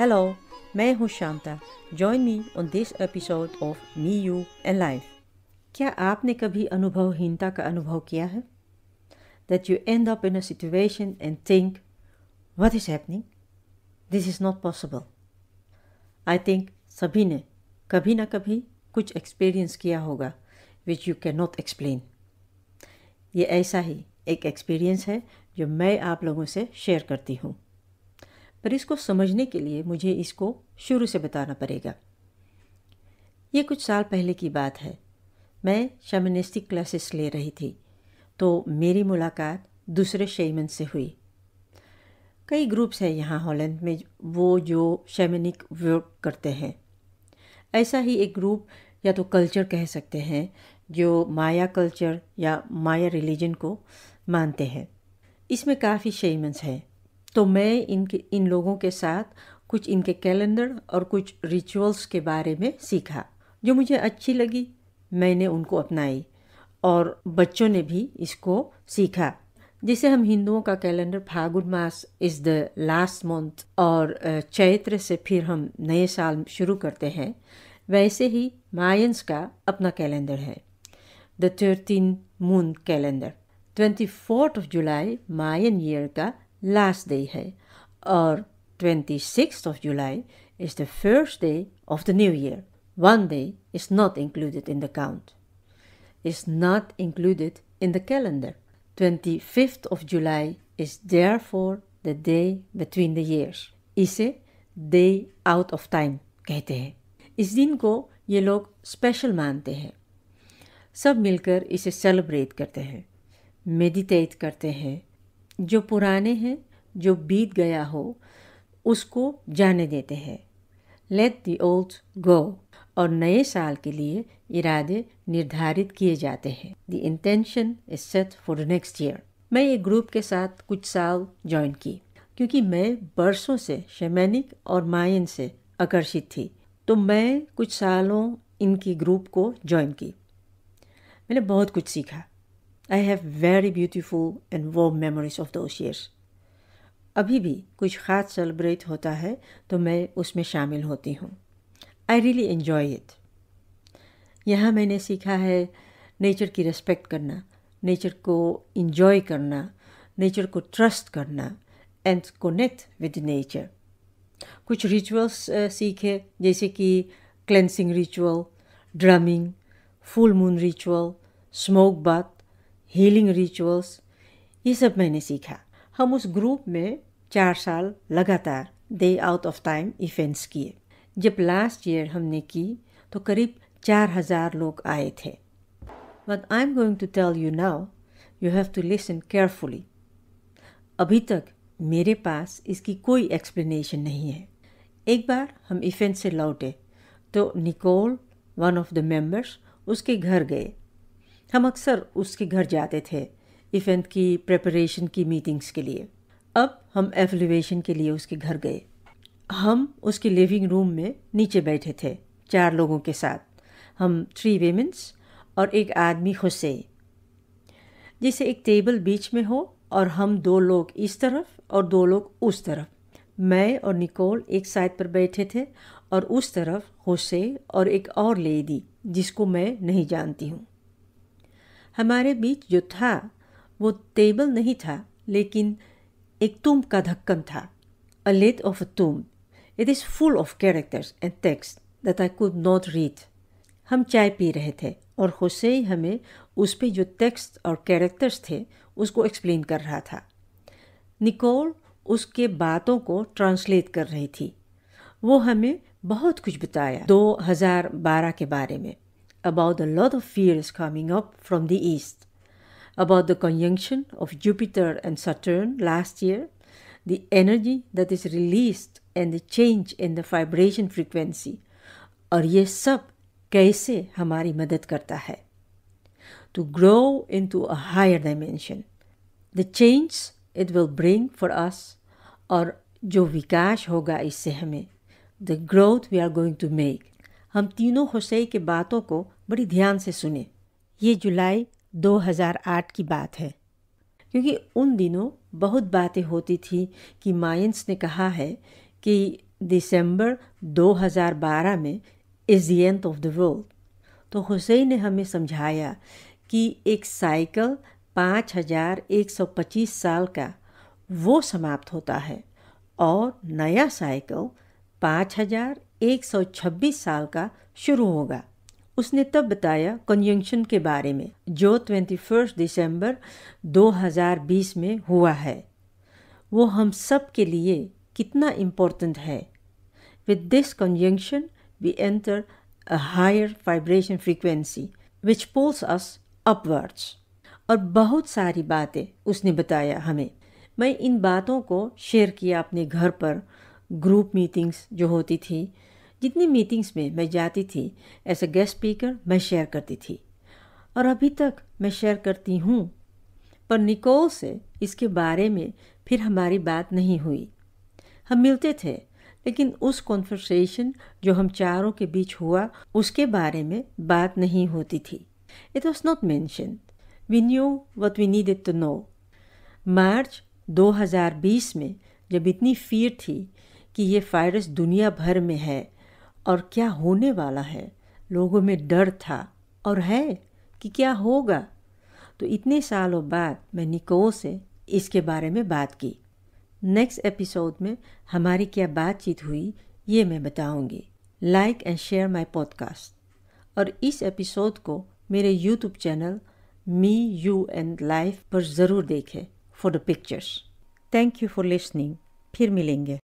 Hello, मैं हूँ Shanta join me on this episode of me you and life क्या आपने कभी अनुभवहीनता का अनुभव किया है that you end up in a situation and think what is happening this is not possible I think सभी ने कभी ना कभी कुछ एक्सपीरियंस किया होगा which you can not explain ये ऐसा ही एक एक्सपीरियंस है जो मैं आप लोगों से शेयर करती हूँ पर इसको समझने के लिए मुझे इसको शुरू से बताना पड़ेगा ये कुछ साल पहले की बात है मैं शमनिस्टिक क्लासेस ले रही थी तो मेरी मुलाकात दूसरे शेमन से हुई कई ग्रुप्स हैं यहाँ हॉलैंड में वो जो शेमनिक वर्क करते हैं ऐसा ही एक ग्रुप या तो कल्चर कह सकते हैं जो माया कल्चर या माया रिलीजन को मानते हैं इसमें काफ़ी शेमन्स हैं तो मैं इनके इन लोगों के साथ कुछ इनके कैलेंडर और कुछ रिचुअल्स के बारे में सीखा जो मुझे अच्छी लगी मैंने उनको अपनाई और बच्चों ने भी इसको सीखा जिसे हम हिंदुओं का कैलेंडर फागुन मास इज़ द लास्ट मंथ और चैत्र से फिर हम नए साल शुरू करते हैं वैसे ही मायंस का अपना कैलेंडर है the thirteen moon calendar twenty fourth of July Mayan year का last day or 26th of July is the first day of the new year. One day is not included in the count. Is not included in the calendar. 25th of July is therefore the day between the years. a day out of time कहते हैं इस दिन को ये लोग special मानते हैं सब मिलकर इसे celebrate करते हैं Meditate करते हैं जो पुराने हैं जो बीत गया हो उसको जाने देते हैं लेट दी ओल्ड गो और नए साल के लिए इरादे निर्धारित किए जाते हैं the intention is set for next year मैं ये ग्रुप के साथ कुछ साल ज्वाइन की क्योंकि मैं बरसों से शमैनिक और मायन से आकर्षित थी तो मैं कुछ सालों इनकी ग्रुप को ज्वाइन की मैंने बहुत कुछ सीखा I have very beautiful and वो मेमोरीज ऑफ दोज ईयर्स अभी भी कुछ ख़ास सेलिब्रेट होता है तो मैं उसमें शामिल होती हूँ आई रियली एन्जॉय इट यहाँ मैंने सीखा है नेचर की रिस्पेक्ट करना नेचर को इन्जॉय करना नेचर को ट्रस्ट करना एंड कनेक्ट विद नेचर कुछ रिचुअल्स सीखे जैसे कि cleansing ritual drumming full moon ritual smoke bath healing rituals ये सब मैंने सीखा हम उस ग्रुप में चार साल लगातार day out of time events किए जब लास्ट ईयर हमने की तो करीब चार हजार लोग आए थे but I am going to tell you now you have to listen carefully अभी तक मेरे पास इसकी कोई एक्सप्लेनेशन नहीं है एक बार हम इवेंट से लौटे तो Nicole one of the members उसके घर गए हम अक्सर उसके घर जाते थे इवेंट की प्रेपरेशन की मीटिंग्स के लिए अब हम एवेल्युएशन के लिए उसके घर गए हम उसके लिविंग रूम में नीचे बैठे थे चार लोगों के साथ हम थ्री वेमेंस और एक आदमी खुसे जैसे एक टेबल बीच में हो और हम दो लोग इस तरफ और दो लोग उस तरफ मैं और निकोल एक साइड पर बैठे थे और उस तरफ होसे और एक और लेडी जिसको मैं नहीं जानती हूँ हमारे बीच जो था वो टेबल नहीं था लेकिन एक तुम का ढक्कन था a late of a tome it is full of characters and text that I could not read हम चाय पी रहे थे और हुसैन हमें उस पर जो टेक्स्ट और कैरेक्टर्स थे उसको एक्सप्लेन कर रहा था निकोल उसके बातों को ट्रांसलेट कर रही थी वो हमें बहुत कुछ बताया 2012 के बारे में about a lot of fears coming up from the East, about the conjunction of Jupiter and Saturn last year, the energy that is released, and the change in the vibration frequency. और ये सब कैसे हमारी मदद करता है to grow into a higher dimension the change it will bring for us और जो विकास होगा इससे हमें the growth we are going to make हम तीनों हुसै के बातों को बड़ी ध्यान से सुने ये जुलाई 2008 की बात है क्योंकि उन दिनों बहुत बातें होती थी कि माइंस ने कहा है कि दिसंबर 2012 में is the end of the world तो हुसैन ने हमें समझाया कि एक साइकिल 5125 साल का वो समाप्त होता है और नया साइकिल हजार 126 साल का शुरू होगा उसने तब बताया कंजंक्शन के बारे में जो 21 दिसंबर 2020 में हुआ है वो हम सब के लिए कितना इम्पोर्टेंट है with this conjunction we enter a higher vibration frequency which pulls us upwards और बहुत सारी बातें उसने बताया हमें मैं इन बातों को शेयर किया अपने घर पर ग्रुप मीटिंग्स जो होती थी जितनी मीटिंग्स में मैं जाती थी एज ए गेस्ट स्पीकर मैं शेयर करती थी और अभी तक मैं शेयर करती हूँ पर निकोल से इसके बारे में फिर हमारी बात नहीं हुई हम मिलते थे लेकिन उस कॉन्वर्सेशन जो हम चारों के बीच हुआ उसके बारे में बात नहीं होती थी it was not mention we knew what we need it to know March 2020 में जब इतनी फीर थी कि ये वायरस दुनिया भर में है और क्या होने वाला है लोगों में डर था और है कि क्या होगा तो इतने सालों बाद मैं निको से इसके बारे में बात की नेक्स्ट एपिसोड में हमारी क्या बातचीत हुई ये मैं बताऊंगी like and share my podcast और इस एपिसोड को मेरे YouTube channel me you and life पर ज़रूर देखें for the pictures thank you for listening फिर मिलेंगे